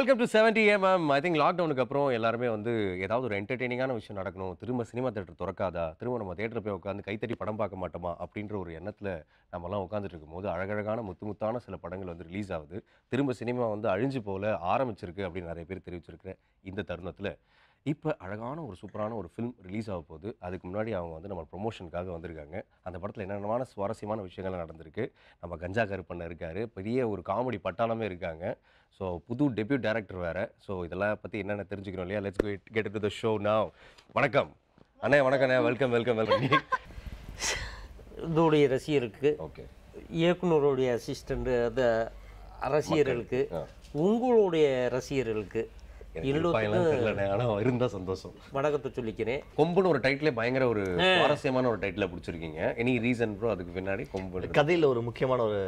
Welcome to seventy A ma'am I think லாக்டவுனுக்கு அப்புறம் எல்லாருமே வந்து ஏதாவது ஒரு என்டர்டெய்னிங்கான விஷயம் நடக்கணும் திரும்ப சினிமா தேட்டர் திறக்காதா திரும்ப நம்ம தேட்டர் போய் உட்காந்து கைத்தடி படம் பார்க்க மாட்டோமா அப்படின்ற ஒரு எண்ணத்தில் நம்மலாம் உட்காந்துட்டு போது அழகழகான முத்து முத்தான சில படங்கள் வந்து ரிலீஸ் ஆகுது திரும்ப சினிமா வந்து அழிஞ்சு போல ஆரம்பிச்சிருக்கு அப்படின்னு நிறைய பேர் தெரிவிச்சிருக்கிறேன் இந்த தருணத்தில் இப்போ அழகான ஒரு சூப்பரான ஒரு ஃபிலிம் ரிலீஸ் ஆக போகுது அதுக்கு முன்னாடி அவங்க வந்து நம்ம ப்ரொமோஷனுக்காக வந்திருக்காங்க அந்த படத்தில் என்னென்னமான சுவாரஸ்யமான விஷயங்கள் நடந்திருக்கு நம்ம கஞ்சா கருப்பண்ண இருக்கார் பெரிய ஒரு காமெடி பட்டாளமே இருக்காங்க ஸோ புது டெபியூட் டேரக்டர் வேறு ஸோ இதெல்லாம் பற்றி என்னென்ன தெரிஞ்சுக்கணும் இல்லையா let's get get to the show now வணக்கம் அண்ணே வணக்கம் அண்ணே வெல்கம் வெல்கம் வெல்கம் இதோடைய ரசிகருக்கு ஓகே இயக்குனருடைய அசிஸ்டண்ட்டு அந்த ரசிகர்களுக்கு உங்களுடைய ரசிகர்களுக்கு இருந்தா சந்தோஷம் சொல்லிக்கிறேன் கொம்புன்னு ஒரு பயங்கர ஒரு சுவாரஸ்யமான ஒரு டைட்டில அதுக்கு பின்னாடி கதையில ஒரு முக்கியமான ஒரு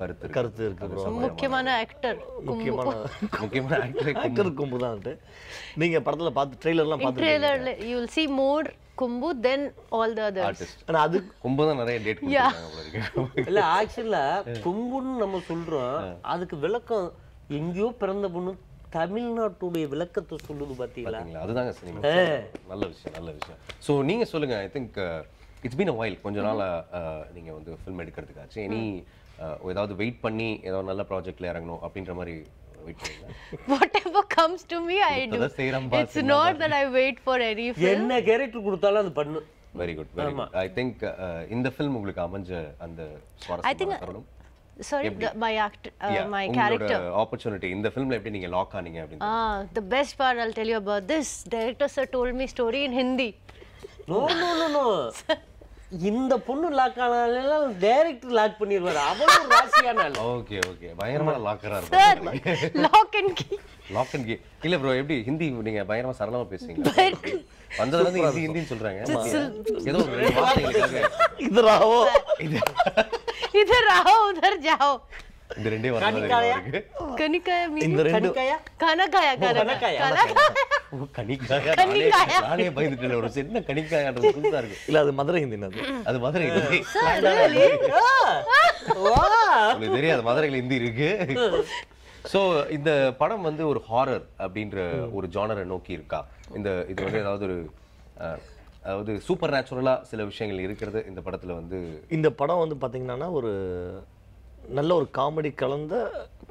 கருத்து கருத்து இருக்கு முக்கியமான முக்கியமான நீங்க படத்துல யூ கும்பு தென் ஆல் த அதர்ஸ் அது கும்பு தான் நிறைய டேட் கொடுத்தாங்க இல்ல ஆக்சுவலா கும்புன்னு நம்ம சொல்றோம் அதுக்கு விளக்கம் எங்கேயோ பிறந்த பொண்ணு தமிழ்நாட்டுடைய விளக்கத்தை சொல்லுது பார்த்தீங்களா அதுதாங்க நல்ல விஷயம் நல்ல விஷயம் ஸோ நீங்கள் சொல்லுங்கள் I think it's been a while கொஞ்ச நாள் uh, நீங்கள் வந்து ஃபில்ம் எடுக்கிறதுக்காச்சு இனி uh, ஏதாவது வெயிட் பண்ணி ஏதாவது நல்ல ப்ராஜெக்டில் இறங்கணும் அப்படின்ற மாதிரி whatever comes to me i do it's not that i என்ன கேரக்டர் கொடுத்தாலும் அது பண்ணு வெரி குட் வெரி திங்க் இந்த ஃபிலிம் உங்களுக்கு அமைஞ்ச அந்த sorry my act my character opportunity இந்த ஃபிலிம்ல எப்படி நீங்க லாக் ஆனீங்க அப்படின்னு ah the best part I'll tell you about this director sir told me story in Hindi no no no no இந்த பொண்ணு லாக் ஆனால டைரக்டர் லாக் பண்ணிடுவாரு அவ்வளவு ராசியானால ஓகே ஓகே பயங்கரமா லாக்கரா இருக்கு lock and key lock and key இல்ல ப்ரோ எப்படி ஹிந்தி நீங்க பயங்கரமா சரளமா பேசுவீங்க வந்ததுல ஹிந்தி ஹிந்தின்னு சொல்றாங்க ஏதோ வார்த்தைகளுக்காக இது ராவோ இது ராவோ உதர் ஜாவோ இந்த ரெண்டே கனகாயா கனகாயா கனிக்காயா கனிக்காயா நானே பயந்துட்டேன் ஒரு சின்ன இருக்கு இல்ல அது மதுரை ஹிந்தி அது மதுரை ஹிந்தி தெரியாது மதுரையில் ஹிந்தி இருக்கு ஸோ இந்த படம் வந்து ஒரு ஹாரர் அப்படின்ற ஒரு ஜானரை நோக்கி இருக்கா இந்த இது வந்து ஏதாவது ஒரு அதாவது சூப்பர் நேச்சுரலாக சில விஷயங்கள் இருக்கிறது இந்த படத்தில் வந்து இந்த படம் வந்து பார்த்தீங்கன்னா ஒரு நல்ல ஒரு காமெடி கலந்த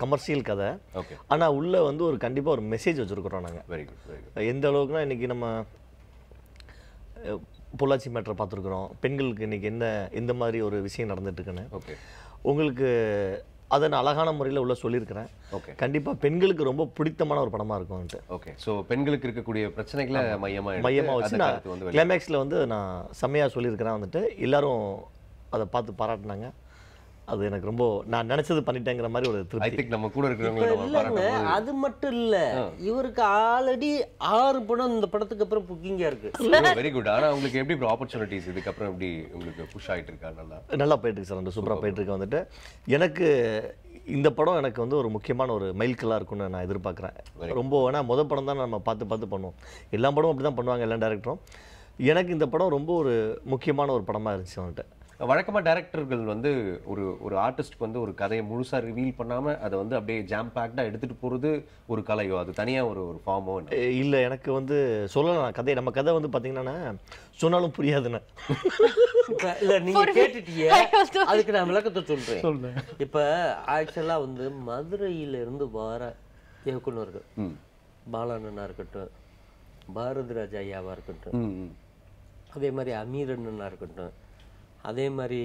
கமர்ஷியல் கதை ஓகே ஆனால் உள்ளே வந்து ஒரு கண்டிப்பாக ஒரு மெசேஜ் வச்சுருக்குறோம் நாங்கள் வெரி குட் வெரி குட் எந்த அளவுக்குனா இன்றைக்கி நம்ம பொள்ளாச்சி மேட்டரை பார்த்துருக்குறோம் பெண்களுக்கு இன்றைக்கி என்ன எந்த மாதிரி ஒரு விஷயம் நடந்துட்டுருக்குன்னு ஓகே உங்களுக்கு அதை நான் அழகான முறையில் உள்ள சொல்லியிருக்கிறேன் ஓகே கண்டிப்பாக பெண்களுக்கு ரொம்ப பிடித்தமான ஒரு படமாக இருக்கும்ட்டு ஓகே ஸோ பெண்களுக்கு இருக்கக்கூடிய பிரச்சனைகளை மையமாக மையமாக வச்சு நான் கிளைமேக்ஸில் வந்து நான் செம்மையாக சொல்லியிருக்கிறேன் வந்துட்டு எல்லாரும் அதை பார்த்து பாராட்டினாங்க அது எனக்கு ரொம்ப நான் நினைச்சது பண்ணிட்டேங்கிற மாதிரி ஒரு திருப்தி நம்ம கூட இருக்கிறவங்க அது மட்டும் இல்ல இவருக்கு ஆல்ரெடி ஆறு படம் இந்த படத்துக்கு அப்புறம் புக்கிங்கா இருக்கு வெரி குட் ஆனா உங்களுக்கு எப்படி ஆப்பர்ச்சுனிட்டிஸ் இதுக்கப்புறம் எப்படி உங்களுக்கு புஷ் ஆயிட்டு இருக்கா நல்லா நல்லா போயிட்டு இருக்கு சார் அந்த சூப்பராக போயிட்டு இருக்கு வந்துட்டு எனக்கு இந்த படம் எனக்கு வந்து ஒரு முக்கியமான ஒரு மைல்கல்லாக இருக்கும்னு நான் எதிர்பார்க்குறேன் ரொம்ப ஏன்னா முதல் படம் தான் நம்ம பார்த்து பார்த்து பண்ணுவோம் எல்லா படமும் அப்படி தான் பண்ணுவாங்க எல்லா டேரக்டரும் எனக்கு இந்த படம் ரொம்ப ஒரு முக்கியமான ஒரு படமாக இருந்துச்சு வந்துட்டு வழக்கமாக டேரக்டர்கள் வந்து ஒரு ஒரு ஆர்டிஸ்ட்க்கு வந்து ஒரு கதையை முழுசாக ரிவீல் பண்ணாமல் அதை வந்து அப்படியே ஜாம் பேக்டாக எடுத்துகிட்டு போகிறது ஒரு கலையோ அது தனியாக ஒரு ஒரு ஃபார்மோ இல்லை எனக்கு வந்து சொல்லலாம் கதை நம்ம கதை வந்து பார்த்தீங்கன்னா சொன்னாலும் புரியாதுண்ணா இல்லை நீங்கள் கேட்டுட்டீங்க அதுக்கு நான் விளக்கத்தை சொல்கிறேன் சொல்கிறேன் இப்போ ஆக்சுவலாக வந்து மதுரையிலிருந்து வர இயக்குநர்கள் பாலானனா இருக்கட்டும் பாரதிராஜ ஐயாவாக இருக்கட்டும் அதே மாதிரி அமீரண்ணனாக இருக்கட்டும் அதே மாதிரி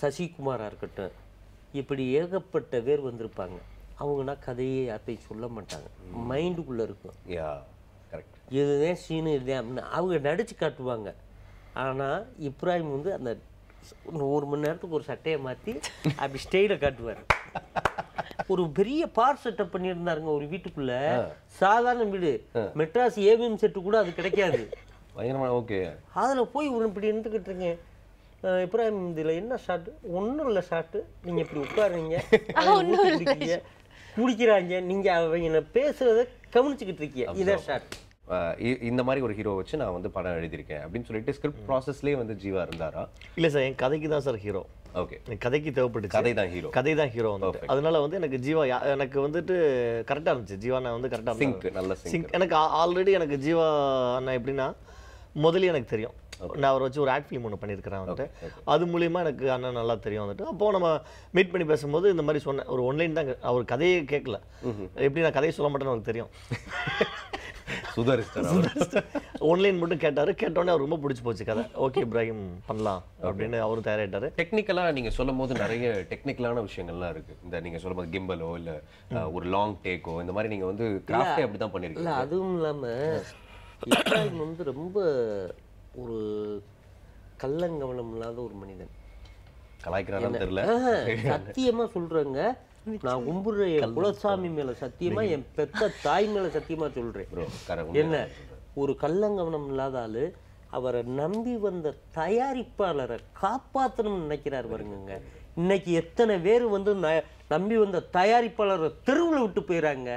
சசிகுமாராக இருக்கட்டும் இப்படி ஏகப்பட்ட பேர் வந்திருப்பாங்க அவங்கன்னா கதையை யார்ட்டையும் சொல்ல மாட்டாங்க மைண்டுக்குள்ளே இருக்கும் இதுதான் சீனு இதே அப்படின்னு அவங்க நடித்து காட்டுவாங்க ஆனால் இப்ராஹிம் வந்து அந்த ஒரு மணி நேரத்துக்கு ஒரு சட்டையை மாற்றி அப்படி ஸ்டைலை காட்டுவார் ஒரு பெரிய பார் செட்டப் பண்ணியிருந்தாருங்க ஒரு வீட்டுக்குள்ள சாதாரண வீடு மெட்ராஸ் ஏவிஎம் செட்டு கூட அது கிடைக்காது பயங்கரமாக ஓகே அதில் போய் இப்படி இருந்துக்கிட்டு இருக்கேன் இப்ராஹிம் இதில் என்ன ஷாட்டு ஒன்றும் இல்லை ஷாட்டு நீங்கள் இப்படி உட்காருங்க குடிக்கிறாங்க நீங்கள் அவங்க பேசுகிறத கவனிச்சுக்கிட்டு இருக்கீங்க இதான் ஷாட் இந்த மாதிரி ஒரு ஹீரோ வச்சு நான் வந்து படம் எழுதியிருக்கேன் அப்படின்னு சொல்லிட்டு ஸ்கிரிப்ட் ப்ராசஸ்லேயே வந்து ஜீவா இருந்தாரா இல்லை சார் என் கதைக்கு தான் சார் ஹீரோ ஓகே கதைக்கு தேவைப்பட்டு கதை தான் ஹீரோ கதை தான் ஹீரோ வந்து அதனால வந்து எனக்கு ஜீவா எனக்கு வந்துட்டு கரெக்டாக இருந்துச்சு ஜீவா நான் வந்து கரெக்டாக சிங்க் நல்ல சிங்க் எனக்கு ஆல்ரெடி எனக்கு ஜீவா நான் எப்படின்னா முதல்ல எனக்கு தெரியும் நான் அவரை வச்சு ஒரு ஆட் ஃபிலிம் ஒன்று பண்ணியிருக்கிறேன் வந்துட்டு அது மூலிமா எனக்கு அண்ணன் நல்லா தெரியும் வந்துட்டு அப்போது நம்ம மீட் பண்ணி பேசும்போது இந்த மாதிரி சொன்னேன் ஒரு ஒன்லைன் தான் அவர் கதையை கேட்கல எப்படி நான் கதையை சொல்ல மாட்டேன்னு அவருக்கு தெரியும் ஒன்லைன் மட்டும் கேட்டார் கேட்டோடனே அவர் ரொம்ப பிடிச்சி போச்சு கதை ஓகே இப்ராஹிம் பண்ணலாம் அப்படின்னு அவரும் தயாராகிட்டார் டெக்னிக்கலாக நீங்கள் சொல்லும் போது நிறைய டெக்னிக்கலான விஷயங்கள்லாம் இருக்குது இந்த நீங்கள் சொல்லும் போது கிம்பலோ இல்லை ஒரு லாங் டேக்கோ இந்த மாதிரி நீங்கள் வந்து கிராஃப்டே அப்படி தான் பண்ணியிருக்கீங்க அதுவும் இல்லாமல் இப்ராஹிம் வந்து ரொம்ப ஒரு கள்ளங்கவனம் இல்லாத ஒரு மனிதன் கலாய்க்கிறான்னு தெரியல சத்தியமா சொல்றேங்க நான் கும்புற என் குலசாமி மேல சத்தியமா என் பெத்த தாய் மேல சத்தியமா சொல்றேன் என்ன ஒரு கள்ளங்கவனம் இல்லாத ஆளு அவரை நம்பி வந்த தயாரிப்பாளரை காப்பாற்றணும்னு நினைக்கிறார் பாருங்க இன்னைக்கு எத்தனை பேர் வந்து நம்பி வந்த தயாரிப்பாளரை தெருவில் விட்டு போயிடறாங்க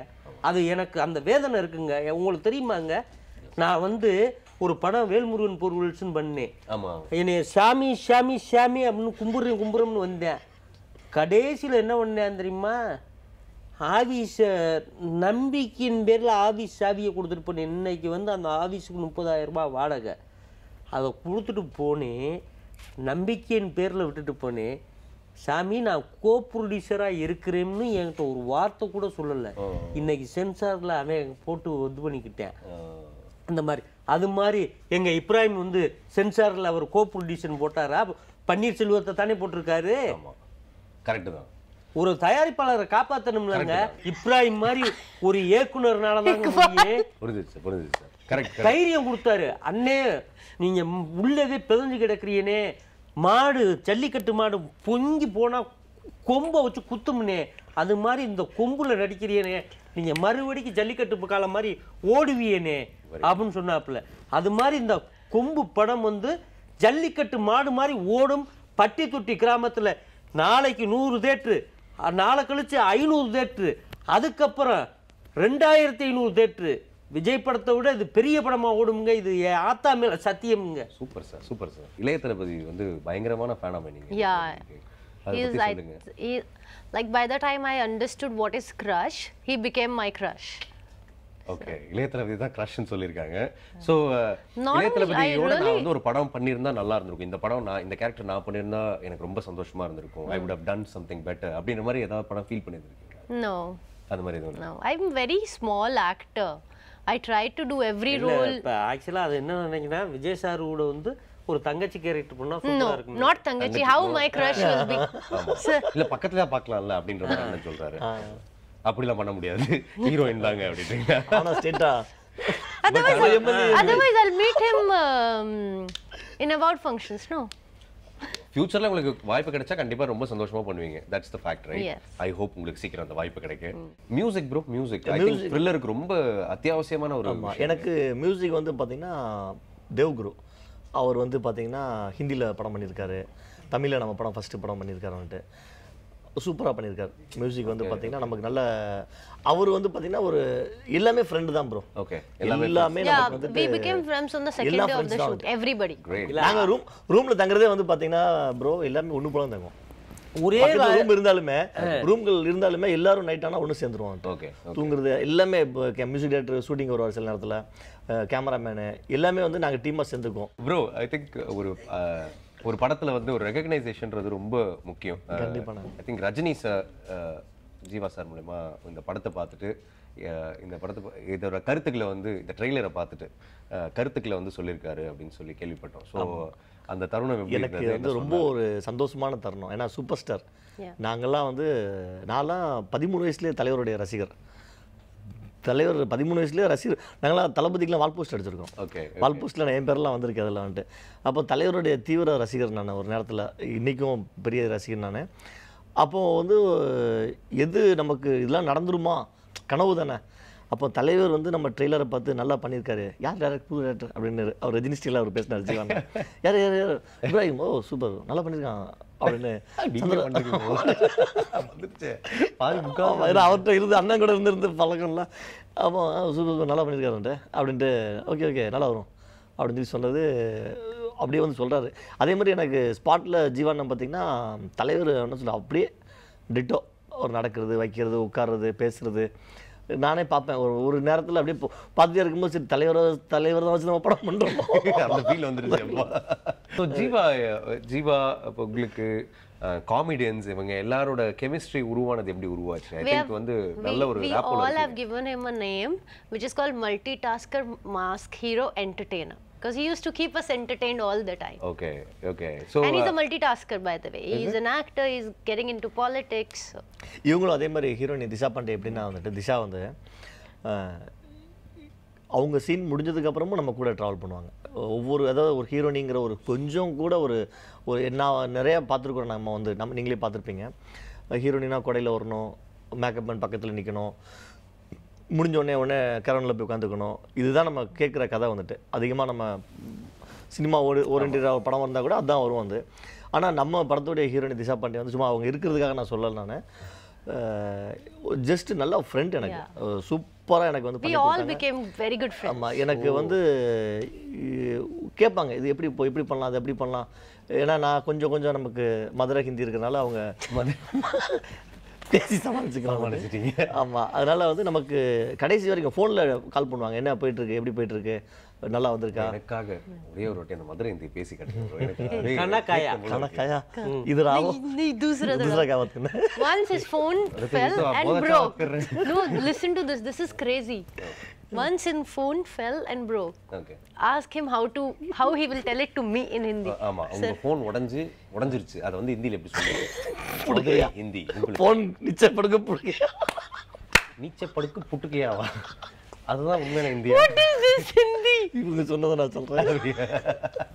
அது எனக்கு அந்த வேதனை இருக்குங்க உங்களுக்கு தெரியுமாங்க நான் வந்து ஒரு படம் வேல்முருகன் பொருள்ஸ்னு பண்ணேன் என்னைய சாமி சாமி சாமி அப்படின்னு கும்புறேன் கும்புறம்னு வந்தேன் கடைசியில் என்ன பண்ணேன் தெரியுமா ஆஃபீஸை நம்பிக்கையின் பேரில் ஆஃபீஸ் சாவியை கொடுத்துட்டு போனேன் இன்னைக்கு வந்து அந்த ஆஃபீஸுக்கு முப்பதாயிரரூபா வாடகை அதை கொடுத்துட்டு போனேன் நம்பிக்கையின் பேரில் விட்டுட்டு போனேன் சாமி நான் கோ ப்ரொடியூசராக இருக்கிறேன்னு என்கிட்ட ஒரு வார்த்தை கூட சொல்லலை இன்னைக்கு சென்சாரில் அவன் போட்டு இது பண்ணிக்கிட்டேன் அந்த மாதிரி அது மாதிரி எங்கள் இப்ராஹிம் வந்து சென்சாரில் அவர் கோ ப்ரொடியூஷன் போட்டாரா பன்னீர்செல்வத்தை தானே போட்டிருக்காரு கரெக்டு தான் ஒரு தயாரிப்பாளரை காப்பாற்றணும்லங்க இப்ராஹிம் மாதிரி ஒரு இயக்குனர்னால தைரியம் கொடுத்தாரு அண்ணே நீங்க உள்ளதே பிதஞ்சு கிடக்குறீனே மாடு ஜல்லிக்கட்டு மாடு பொங்கி போனா கொம்பை வச்சு குத்தும்னே அது மாதிரி இந்த கொம்புல நடிக்கிறீனே நீங்க மறுபடிக்கு ஜல்லிக்கட்டு காலம் மாதிரி ஓடுவியனே அப்படின்னு சொன்னாப்புல அது மாதிரி இந்த கொம்பு படம் வந்து ஜல்லிக்கட்டு மாடு மாதிரி ஓடும் பட்டி தொட்டி கிராமத்தில் நாளைக்கு நூறு தேட்ரு நாளை கழித்து ஐநூறு தேட்ரு அதுக்கப்புறம் ரெண்டாயிரத்தி ஐநூறு தேட்ரு விஜய் படத்தை விட இது பெரிய படமாக ஓடுமுங்க இது ஆத்தா மேல சத்தியம்ங்க super sir super sir Ilaya Thalapathy வந்து பயங்கரமான ஃபேனாமே நீங்கள் like by the time I understood what is crush he became my crush okay Ilaya தான் கிரஷ்னு சொல்லியிருக்காங்க ஸோ uh, இளைய நான் வந்து ஒரு படம் பண்ணியிருந்தா நல்லா இருந்திருக்கும் இந்த படம் நான் இந்த கேரக்டர் நான் பண்ணியிருந்தா எனக்கு ரொம்ப சந்தோஷமா இருந்திருக்கும் I would have done something better அப்படின்ற மாதிரி ஏதாவது படம் ஃபீல் பண்ணியிருந்திருக்கீங்க நோ அது மாதிரி எதுவும் I am very small actor I try to do every role இப்போ ஆக்சுவலாக அது என்ன நினைக்கிறேன் விஜய் சார் கூட வந்து ஒரு தங்கச்சி கேரக்டர் பண்ணா இருக்கும் நாட் தங்கச்சி how my crush will be இல்ல பக்கத்துல பாக்கலாம்ல அப்படின்ற மாதிரி சொல்றாரு அப்படிலாம் பண்ண முடியாது ஹீரோயின் தாங்க அப்படின்றீங்க ஆனா um, உங்களுக்கு வாய்ப்பு கிடைச்சா ரொம்ப பண்ணுவீங்க த ஐ ஹோப் உங்களுக்கு சீக்கிரம் அந்த வாய்ப்பு கிடைக்கும் மியூசிக் மியூசிக் ரொம்ப அத்தியாவசியமான ஒரு எனக்கு மியூசிக் வந்து அவர் வந்து படம் பண்ணியிருக்காரு தமிழில் நம்ம படம் ஃபர்ஸ்ட் படம் பண்ணியிருக்காரு வந்துட்டு சூப்பராக பண்ணியிருக்கார் மியூசிக் வந்து பார்த்தீங்கன்னா நமக்கு நல்ல அவர் வந்து பார்த்தீங்கன்னா ஒரு எல்லாமே ஃப்ரெண்டு தான் ப்ரோ ஓகே எல்லாமே நமக்கு வந்து we became ரூம் ரூமில் தங்குறதே வந்து பார்த்தீங்கன்னா ப்ரோ எல்லாமே ஒண்ணு போல தங்குவோம் ஒரே ரூம் இருந்தாலுமே ரூம்கள் இருந்தாலுமே எல்லாரும் நைட் ஆனால் ஒன்று சேர்ந்துருவோம் ஓகே தூங்குறது எல்லாமே இப்போ மியூசிக் டேரக்டர் ஷூட்டிங் வருவார் சில நேரத்தில் கேமராமேனு எல்லாமே வந்து நாங்கள் டீமாக சேர்ந்துக்குவோம் ப்ரோ ஐ திங்க் ஒரு ஒரு படத்துல வந்து ஒரு ரெகக்னைசேஷன்றது ரொம்ப முக்கியம் I think Rajini sir Jeeva sir மூலயமா இந்த படத்தை பார்த்துட்டு இந்த படத்தை இதோட கருத்துக்களை வந்து இந்த ட்ரெய்லரை பார்த்துட்டு கருத்துக்களை வந்து சொல்லியிருக்காரு அப்படின்னு சொல்லி கேள்விப்பட்டோம் ஸோ அந்த தருணம் எனக்கு வந்து ரொம்ப ஒரு சந்தோஷமான தருணம் ஏன்னா சூப்பர் ஸ்டார் நாங்கள்லாம் வந்து நான்லாம் பதிமூணு வயசுலேயே தலைவருடைய ரசிகர் தலைவர் பதிமூணு வயசுலேயே ரசிகர் நாங்களாம் தளபதிக்கெலாம் வால் போஸ்ட் அடிச்சிருக்கோம் ஓகே வால் போஸ்ட்டில் என் பேரெலாம் வந்திருக்கு அதில் வந்துட்டு அப்போ தலைவருடைய தீவிர ரசிகர் நான் ஒரு நேரத்தில் இன்றைக்கும் பெரிய ரசிகர் நான் அப்போது வந்து எது நமக்கு இதெல்லாம் நடந்துருமா கனவு தானே அப்போ தலைவர் வந்து நம்ம ட்ரெய்லரை பார்த்து நல்லா பண்ணியிருக்காரு யார் டேரக்ட் புது டேரக்டர் அப்படின்னு அவர் ரஜினி அவர் பேசினார் ஜீவாங்க யார் யார் யார் இப்ராஹிம் ஓ சூப்பர் நல்லா பண்ணியிருக்கான் அப்படின்னு வந்துருச்சு பாதி முக்கால் ஏன்னா அவர்கிட்ட இருந்து அண்ணன் கூட இருந்து இருந்து பழக்கம்ல அப்போ சூப்பர் நல்லா பண்ணியிருக்காருன்ட்டு அப்படின்ட்டு ஓகே ஓகே நல்லா வரும் அப்படின்னு சொல்லி சொல்கிறது அப்படியே வந்து சொல்கிறாரு அதே மாதிரி எனக்கு ஸ்பாட்டில் ஜீவானம் பார்த்தீங்கன்னா தலைவர் என்ன சொல்ல அப்படியே டிட்டோ அவர் நடக்கிறது வைக்கிறது உட்கார்றது பேசுகிறது நானே பார்ப்பேன் ஒரு ஒரு நேரத்தில் அப்படியே பார்த்துட்டே இருக்கும்போது சரி தலைவர் தலைவர் தான் வச்சு நம்ம படம் பண்ணுறோம் அந்த ஃபீல் வந்துருச்சு ஸோ ஜீவா ஜீவா இப்போ உங்களுக்கு காமெடியன்ஸ் இவங்க எல்லாரோட கெமிஸ்ட்ரி உருவானது எப்படி உருவாச்சு ஐ திங்க் வந்து நல்ல ஒரு all given him name which is call multitasker mask hero entertainer because he used to keep us entertained all the time. Okay, okay. So and he's uh, a multitasker by the way. He's an actor. He's getting into politics. You இவங்களும் அதே மாதிரி heroine Disha Pandey எப்படின்னா வந்துட்டு திஷா வந்து அவங்க scene முடிஞ்சதுக்கப்புறமும் நம்ம கூட travel பண்ணுவாங்க ஒவ்வொரு அதாவது ஒரு ஹீரோனிங்கிற ஒரு கொஞ்சம் கூட ஒரு ஒரு என்ன நிறைய பார்த்துருக்குறோம் நம்ம வந்து நம்ம நீங்களே பார்த்துருப்பீங்க ஹீரோயினா கொடையில் வரணும் மேக்கப் மேன் பக்கத்தில் நிற்கணும் முடிஞ்சோடனே உடனே கரண்டில் கரனில் போய் உட்காந்துக்கணும் இதுதான் நம்ம கேட்குற கதை வந்துட்டு அதிகமாக நம்ம சினிமா ஒரு ஓரியன்டாக ஒரு படம் வந்தால் கூட அதுதான் வரும் வந்து ஆனால் நம்ம படத்துடைய ஹீரோயின் திசா பாண்டியன் வந்து சும்மா அவங்க இருக்கிறதுக்காக நான் சொல்லலை நான் ஜஸ்ட் நல்ல ஃப்ரெண்ட் எனக்கு சூப்பராக எனக்கு வந்து வெரி குட் ஆமாம் எனக்கு oh. வந்து கேட்பாங்க இது எப்படி இப்போ எப்படி பண்ணலாம் அது எப்படி பண்ணலாம் ஏன்னா நான் கொஞ்சம் கொஞ்சம் நமக்கு மதுரை ஹிந்தி இருக்கிறனால அவங்க பேசி சமாளிச்சுக்கலாம் ஆமாம் அதனால் வந்து நமக்கு கடைசி வரைக்கும் ஃபோனில் கால் பண்ணுவாங்க என்ன போயிட்டுருக்கு எப்படி போயிட்டுருக்கு நல்லா வந்திருக்கா எனக்காக ஒரே ஒரு வாட்டி அந்த மதுரை இந்தி பேசி கணக்காயா இது ராவோ நீ दूसरा क्या बात करना is his Hmm. Once in phone fell and broke. Okay. Ask him how to how he will tell it to me in Hindi. Uh, ஆமா உங்க ஃபோன் உடைஞ்சு உடைஞ்சிருச்சு அத வந்து ஹிந்தில எப்படி சொல்லுவீங்க? புடுகையா ஹிந்தி. ஃபோன் நிச்சய படுக்க புடுகையா. நிச்சய படுக்க புட்டுகையாவா? அதுதான் உண்மையான India. What is this Hindi? இவங்க சொன்னதை நான் சொல்றேன்.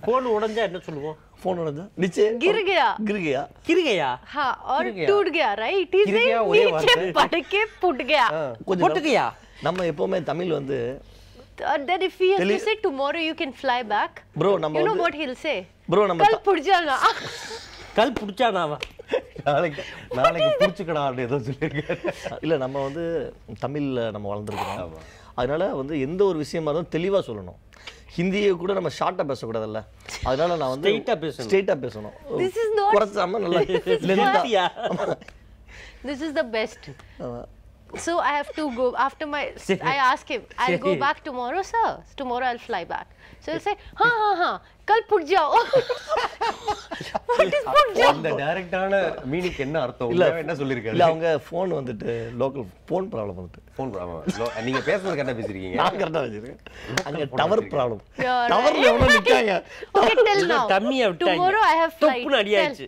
ஃபோன் உடைஞ்சா என்ன சொல்லுவோம்? ஃபோன் உடைஞ்சா நிச்சய गिर गया. गिर ஹா गिर गया. हां और टूट गया राइट? इसे नीचे நம்ம எப்பவுமே தமிழ் வந்து uh, that if he has to say tomorrow you can fly back bro நம்ம you know what he'll say bro நம்ம கல் புடிச்சானா கல் புடிச்சானாவா நாளைக்கு நாளைக்கு புடிச்சுக்கடா அப்படி ஏதோ சொல்லியிருக்காரு இல்லை நம்ம வந்து தமிழ்ல நம்ம வளர்ந்துருக்கோம் அதனால வந்து எந்த ஒரு விஷயமா இருந்தாலும் தெளிவா சொல்லணும் ஹிந்தியை கூட நம்ம ஷார்ட்டா பேசக்கூடாதுல்ல அதனால நான் வந்து ஸ்ட்ரெயிட்டா பேசணும் ஸ்ட்ரெயிட்டாக பேசணும் குறைச்சாம நல்லா லென்த்தாக this is the best So I have to go after my. I ask him. I'll go back tomorrow, sir. Tomorrow I'll fly back. So he'll say, ha ha ha. கல் புட்ஜாவோ வாட் அந்த டைரக்டான மீனிங் என்ன அர்த்தம் இல்ல என்ன சொல்லிருக்காரு இல்ல அவங்க phone வந்துட்டு லோக்கல் ஃபோன் ப்ராப்ளம் வந்துட்டு ஃபோன் ப்ராப்ளம் நீங்க பேசுறது கரெக்ட்டா பேசிருக்கீங்க நான் கரெக்ட்டா பேசிருக்கேன் அங்க டவர் ப்ராப்ளம் டவர்ல எவ்வளவு நிக்காங்க ஓகே டெல் நவ டம்மியா விட்டாங்க டும்முரோ ஐ ஹேவ் ஃப்ளைட் அடி ஆயிடுச்சு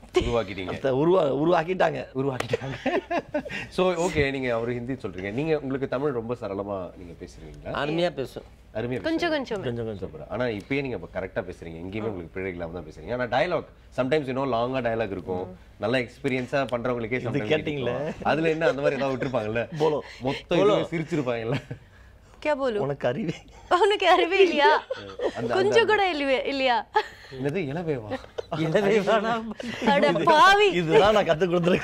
உருவாக்கிட்டீங்க உருவா உருவாக்கிட்டாங்க உருவாக்கிட்டாங்க ஸோ ஓகே நீங்கள் அவர் ஹிந்தி சொல்றீங்க நீங்க உங்களுக்கு தமிழ் ரொம்ப சரளமா நீங்க பேசுறீங்களா அருமையாக பேசும் அருமையாக கொஞ்சம் கொஞ்சம் கொஞ்சம் கொஞ்சம் ஆனால் இப்போயே நீங்கள் இப்போ கரெக்டாக பேசுகிறீங்க எங்கேயுமே உங்களுக்கு பிழை இல்லாமல் தான் பேசுகிறீங்க ஆனால் டயலாக் சம்டைம்ஸ் இன்னும் லாங்காக டயலாக் இருக்கும் நல்ல எக்ஸ்பீரியன்ஸாக பண்ணுறவங்களுக்கே சம்டைம் கேட்டிங்களே அதில் என்ன அந்த மாதிரி ஏதாவது விட்டுருப்பாங்கல்ல போலோ மொத்தம் சிரிச்சிருப்பாங்கல்ல கே போலும் உனக்கு அறிவே உனக்கு அறிவே இல்லையா கொஞ்சம் கூட இல்லையா என்னது இளவேவா பாவி இதுதான் நான் கத்து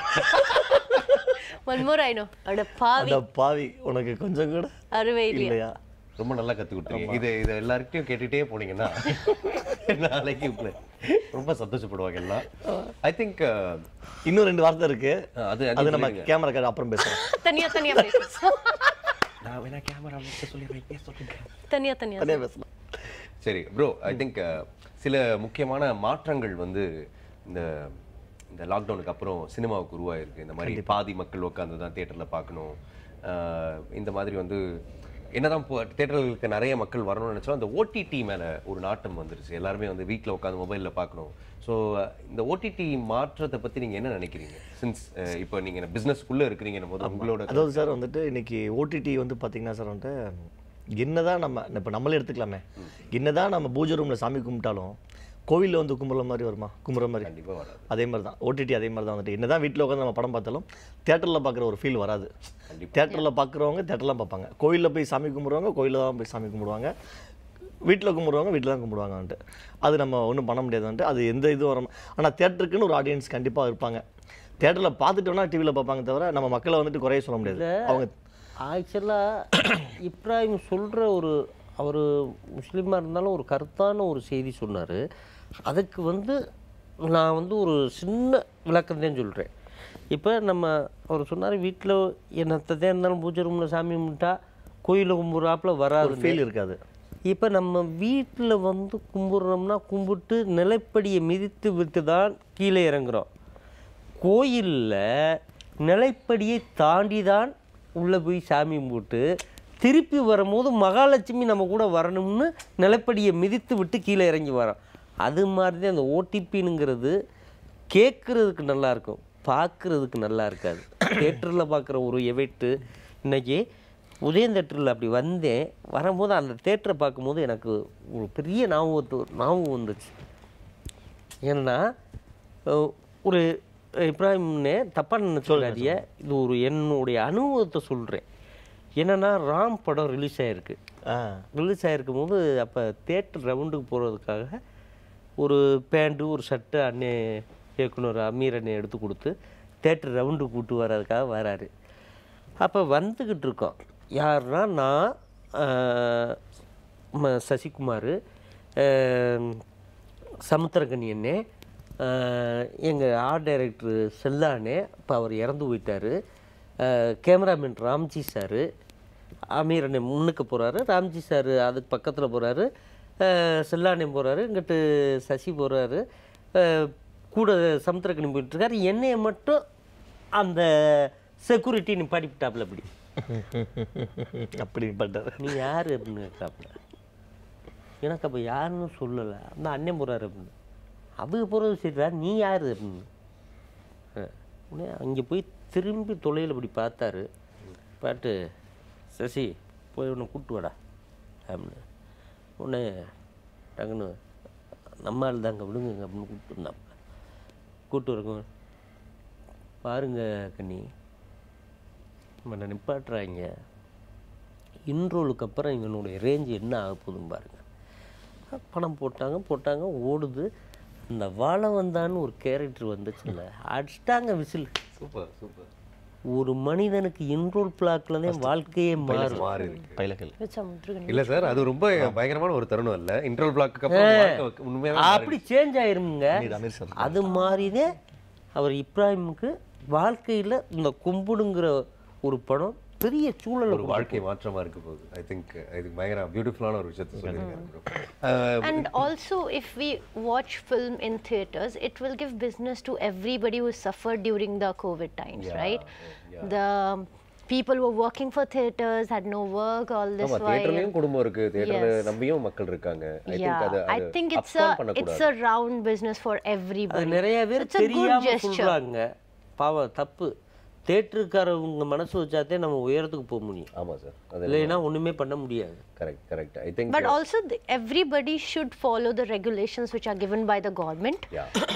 பாவி உனக்கு கொஞ்சம் கூட அருமை இல்லையா ரொம்ப நல்லா கத்து இது இது எல்லார்கிட்டையும் கேட்டுட்டே போனீங்கன்னா நாளைக்கு ரொம்ப சந்தோஷப்படுவாங்க ஐ திங்க் uh, இன்னும் ரெண்டு வார்த்தை இருக்கு அது அது நம்ம கேமரா அப்புறம் பேசுறோம் தனியா தனியா தனியா தனியா தனியா சரி ப்ரோ ஐ திங்க் சில முக்கியமான மாற்றங்கள் வந்து இந்த இந்த லாக்டவுனுக்கு அப்புறம் சினிமாவுக்கு உருவாயிருக்கு இந்த மாதிரி பாதி மக்கள் உட்காந்து தான் தேட்டரில் பார்க்கணும் இந்த மாதிரி வந்து என்னதான் தேட்டர்களுக்கு நிறைய மக்கள் வரணும்னு நினச்சாலும் அந்த ஓடிடி மேலே ஒரு நாட்டம் வந்துருச்சு எல்லாருமே வந்து வீட்டில் உட்காந்து மொபைலில் பார்க்கணும் ஸோ இந்த ஓடிடி மாற்றத்தை பற்றி நீங்கள் என்ன நினைக்கிறீங்க சின்ஸ் இப்போ நீங்கள் பிஸ்னஸ்க்குள்ளே இருக்கிறீங்க போது உங்களோட அதாவது சார் வந்துட்டு இன்னைக்கு ஓடிடி வந்து பார்த்தீங்கன்னா சார் வந்துட்டு என்னதான் நம்ம இப்போ நம்மளே எடுத்துக்கலாமே என்னதான் நம்ம பூஜை ரூமில் சாமி கும்பிட்டாலும் கோவிலில் வந்து கும்புற மாதிரி வருமா கும்புற மாதிரி கண்டிப்பாக அதே மாதிரி தான் ஓடிடி அதே மாதிரி தான் வந்துட்டு என்ன தான் வீட்டில் உட்காந்து நம்ம படம் பார்த்தாலும் தேட்டரில் பார்க்குற ஒரு ஃபீல் வராது தேட்டரில் பார்க்குறவங்க தேட்டர்லாம் பார்ப்பாங்க கோவிலில் போய் சாமி கும்பிடுவாங்க கோயிலில் தான் போய் சாமி கும்பிடுவாங்க வீட்டில் கும்பிடுவாங்க வீட்டில் தான் கும்பிடுவாங்க வந்துட்டு அது நம்ம ஒன்றும் பண்ண முடியாது வந்துட்டு அது எந்த இதுவும் வரும் ஆனால் தேட்டருக்குன்னு ஒரு ஆடியன்ஸ் கண்டிப்பாக இருப்பாங்க தேட்டரில் பார்த்துட்டோம்னா டிவியில் பார்ப்பாங்க தவிர நம்ம மக்களை வந்துட்டு குறைய சொல்ல முடியாது அவங்க ஆக்சுவலாக இப்ராஹிம் சொல்கிற ஒரு அவர் முஸ்லீமாக இருந்தாலும் ஒரு கருத்தான ஒரு செய்தி சொன்னார் அதுக்கு வந்து நான் வந்து ஒரு சின்ன விளக்கத்தையும் சொல்கிறேன் இப்போ நம்ம அவர் சொன்னார் வீட்டில் என்னத்ததே இருந்தாலும் பூஜை ரூமில் சாமி கும்பிட்டா கோயிலில் கும்பிட்றாப்பில் வராது ஃபீல் இருக்காது இப்போ நம்ம வீட்டில் வந்து கும்பிட்றோம்னா கும்பிட்டு நிலைப்படியை மிதித்து விட்டு தான் கீழே இறங்குறோம் கோயிலில் நிலைப்படியை தாண்டி தான் உள்ளே போய் சாமி போட்டு திருப்பி வரும்போது மகாலட்சுமி நம்ம கூட வரணும்னு நிலப்படியை மிதித்து விட்டு கீழே இறங்கி வரோம் அது மாதிரி தான் அந்த ஓடிபின்னுங்கிறது கேட்குறதுக்கு நல்லாயிருக்கும் பார்க்குறதுக்கு நல்லா இருக்காது தேட்டரில் பார்க்குற ஒரு எவெட்டு இன்றைக்கி உதயம் தேட்டரில் அப்படி வந்தேன் வரும்போது அந்த தேட்டரை பார்க்கும்போது எனக்கு ஒரு பெரிய ஞாபகத்து ஞாபகம் வந்துச்சு ஏன்னா ஒரு இப்ராஹிம்னே தப்பான சொல்லாதிய இது ஒரு என்னுடைய அனுபவத்தை சொல்கிறேன் என்னென்னா ராம் படம் ரிலீஸ் ஆகிருக்கு ரிலீஸ் ஆகிருக்கும் போது அப்போ தேட்டர் ரவுண்டுக்கு போகிறதுக்காக ஒரு பேண்ட்டு ஒரு ஷர்ட்டு அண்ணே இயக்குனர் அமீர் அண்ணே எடுத்து கொடுத்து தேட்டர் ரவுண்டு கூப்பிட்டு வர்றதுக்காக வராரு அப்போ வந்துக்கிட்டு இருக்கோம் யாருன்னா நான் சசிகுமார் சமுத்திரகனி அண்ணே எங்கள் ஆர்ட் டைரக்டர் செல்லானே இப்போ அவர் இறந்து போயிட்டார் கேமராமேன் ராம்ஜி சார் அமீரனை முன்னுக்கு போகிறாரு ராம்ஜி சார் அதுக்கு பக்கத்தில் போகிறாரு செல்லானே போகிறாரு இங்கிட்டு சசி போகிறாரு கூட சமுத்திரக்கணி போயிட்டுருக்காரு என்னையை மட்டும் அந்த செக்யூரிட்டி நீ படிப்பிட்டாப்புல அப்படி அப்படி பண்ணுற நீ யார் அப்படின்னு கேட்காப்புல எனக்கு அப்போ யாருன்னு சொல்லலை அந்த அண்ணன் போகிறாரு அப்படின்னு அவங்க போகிறது சரிடா நீ யார் உடனே அங்கே போய் திரும்பி தொலையில் இப்படி பார்த்தாரு பாட்டு சசி போய் ஒன்று கூப்பிட்டு வாடா அப்படின்னு உடனே டக்குன்னு நம்ம ஆள் தாங்க விடுங்க அப்படின்னு கூப்பிட்டு இருந்தான் கூப்பிட்டு வரங்க பாருங்க கண்ணி நம்ம நிப்பாட்டுறாங்க இன்ட்ரோலுக்கு அப்புறம் இவனுடைய ரேஞ்சு என்ன ஆக போதும் பாருங்கள் பணம் போட்டாங்க போட்டாங்க ஓடுது இந்த வாழ வந்தான்னு ஒரு கேரக்டர் வந்துச்சுல்ல அடிச்சிட்டாங்க விசில் சூப்பர் சூப்பர் ஒரு மனிதனுக்கு இன்ரோல் பிளாக்ல தான் வாழ்க்கையே மாறும் இல்ல சார் அது ரொம்ப பயங்கரமான ஒரு தருணம் இல்ல இன்ரோல் பிளாக் அப்படி சேஞ்ச் ஆயிருங்க அது மாதிரிதான் அவர் இப்ராஹிமுக்கு வாழ்க்கையில் இந்த கும்புடுங்கிற ஒரு படம் பெரிய சூழல் ஒரு வாழ்க்கை மாற்றமா இருக்க போகுது ஐ திங்க் ஐ திங்க் பயங்கர பியூட்டிஃபுல்லான ஒரு விஷயத்தை சொல்லியிருக்காரு and also if we watch film in theatres it will give business to everybody who suffer during the covid times right the people were working for theatres had no work all this தியேட்டர்லயும் குடும்பம் இருக்கு தியேட்டர்ல நம்பியும் மக்கள் இருக்காங்க I think it's a it's a round business for everybody நிறைய பேர் தெரியாம சொல்றாங்க பாவம் தப்பு தேட்டருக்காரவங்க மனசு வச்சாதே நம்ம உயரத்துக்கு போக முடியும் ஆமாம் சார் இல்லைன்னா ஒன்றுமே பண்ண முடியாது correct correct I think but also everybody should follow the regulations which are given by the government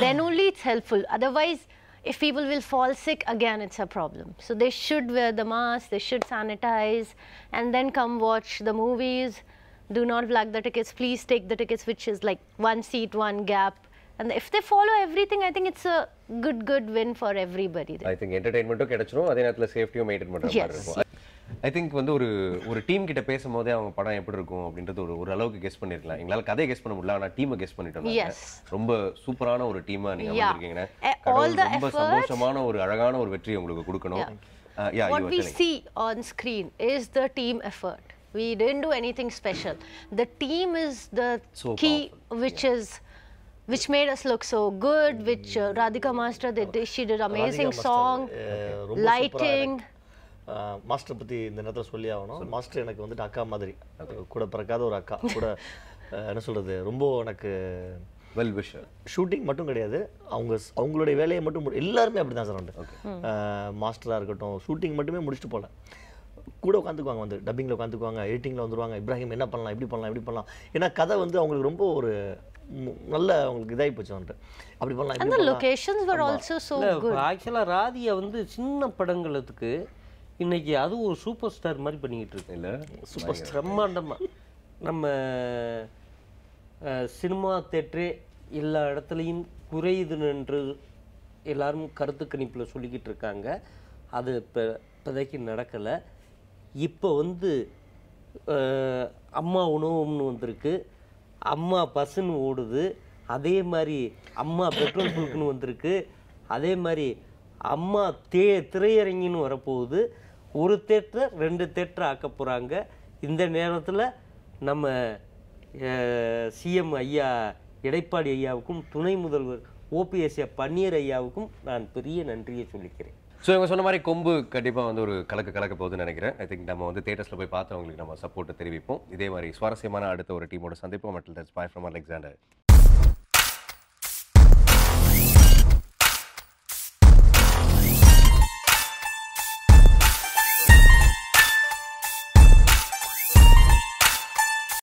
then only it's helpful otherwise if people will fall sick again it's a problem so they should wear the mask they should sanitize and then come watch the movies do not block the tickets please take the tickets which is like one seat one gap அந்த if they follow everything I think it's a good good win for everybody I think என்டர்டைன்மெண்ட்டும் கிடைச்சிரும் அதே நேரத்தில் சேஃப்டியும் maintain பண்ணுற மாதிரி இருக்கும் I think வந்து ஒரு ஒரு டீம் கிட்ட பேசும்போதே அவங்க படம் எப்படி இருக்கும் அப்படின்றது ஒரு ஒரு அளவுக்கு கெஸ் பண்ணிருக்கலாம் எங்களால கதையை கெஸ் பண்ண முடியல ஆனா டீமை கெஸ் பண்ணிட்டோம் ரொம்ப சூப்பரான ஒரு டீமா நீங்க வந்திருக்கீங்க ரொம்ப சந்தோஷமான ஒரு அழகான ஒரு வெற்றி உங்களுக்கு கொடுக்கணும் yeah uh, what we see on screen is the team effort we didn't do anything special the team is the so key powerful. which yeah. is which made us look so good which uh, Radhika Master they did, she did amazing Radhika song uh, uh, master, uh, lighting master பற்றி இந்த நேரத்தில் சொல்லி ஆகணும் master எனக்கு வந்துட்டு அக்கா மாதிரி கூட பிறக்காத ஒரு அக்கா கூட என்ன சொல்கிறது ரொம்ப எனக்கு வெல் விஷ் ஷூட்டிங் மட்டும் கிடையாது அவங்க அவங்களுடைய வேலையை மட்டும் எல்லாருமே அப்படி தான் சார் மாஸ்டராக இருக்கட்டும் ஷூட்டிங் மட்டுமே முடிச்சுட்டு போகல கூட உட்காந்துக்குவாங்க வந்து டப்பிங்கில் உட்காந்துக்குவாங்க எடிட்டிங்கில் வந்துருவாங்க இப்ராஹிம் என்ன பண்ணலாம் எப்படி பண்ணலாம் எப்படி பண்ணலாம் ஏன்னா கதை வந்து அவங்களுக்கு ரொம்ப ஒரு நல்ல அவங்களுக்கு இதாகி போச்சு வந்துட்டு அப்படி பண்ணலாம் அந்த லொகேஷன்ஸ் வர் ஆல்சோ ஸோ ஆக்சுவலாக ராதியா வந்து சின்ன படங்களுக்கு இன்னைக்கு அது ஒரு சூப்பர் ஸ்டார் மாதிரி பண்ணிக்கிட்டு இருக்கு இல்லை சூப்பர் ஸ்டார் பிரம்மாண்டமா நம்ம சினிமா தேட்டரே எல்லா இடத்துலையும் குறையுது என்று எல்லாரும் கருத்து கணிப்பில் சொல்லிக்கிட்டு இருக்காங்க அது இப்போ இப்போதைக்கு நடக்கலை இப்போ வந்து அம்மா உணவுன்னு வந்திருக்கு அம்மா பஸ்ஸுன்னு ஓடுது அதே மாதிரி அம்மா பெட்ரோல் புல்க்குன்னு வந்திருக்கு அதே மாதிரி அம்மா தே திரையரங்கின்னு வரப்போகுது ஒரு தேட்டர் ரெண்டு தேட்டர் ஆக்க போகிறாங்க இந்த நேரத்தில் நம்ம சிஎம் ஐயா எடப்பாடி ஐயாவுக்கும் துணை முதல்வர் ஓபிஎஸ்ஏ பன்னீர் ஐயாவுக்கும் நான் பெரிய நன்றியை சொல்லிக்கிறேன் ஸோ இவங்க சொன்ன மாதிரி கொம்பு கண்டிப்பாக வந்து ஒரு கலக்கு கலக்க போகுதுன்னு நினைக்கிறேன் ஐ திங்க் நம்ம வந்து தேட்டர்ஸில் போய் பார்த்து அவங்களுக்கு நம்ம சப்போர்ட்டை தெரிவிப்போம் இதே மாதிரி சுவாரஸ்யமான அடுத்த ஒரு டீமோட சந்திப்போம் மட்டும் பாய் ஃப்ரம் அலெக்சாண்டர்